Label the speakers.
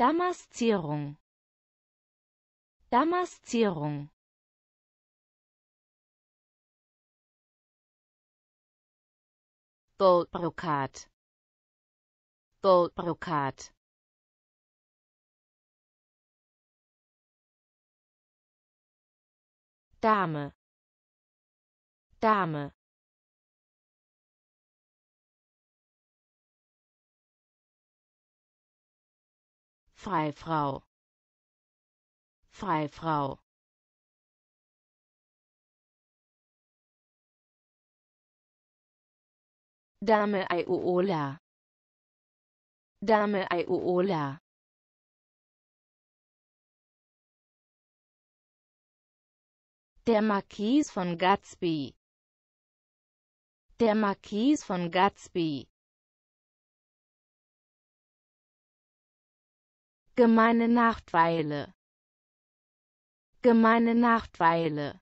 Speaker 1: Damaszierung Damaszierung Goldbrokat Goldbrokat Dame Dame Freifrau Freifrau Dame Aiola Dame Aiola Der Marquis von Gatsby Der Marquis von Gatsby Gemeine Nachtweile. Gemeine Nachtweile.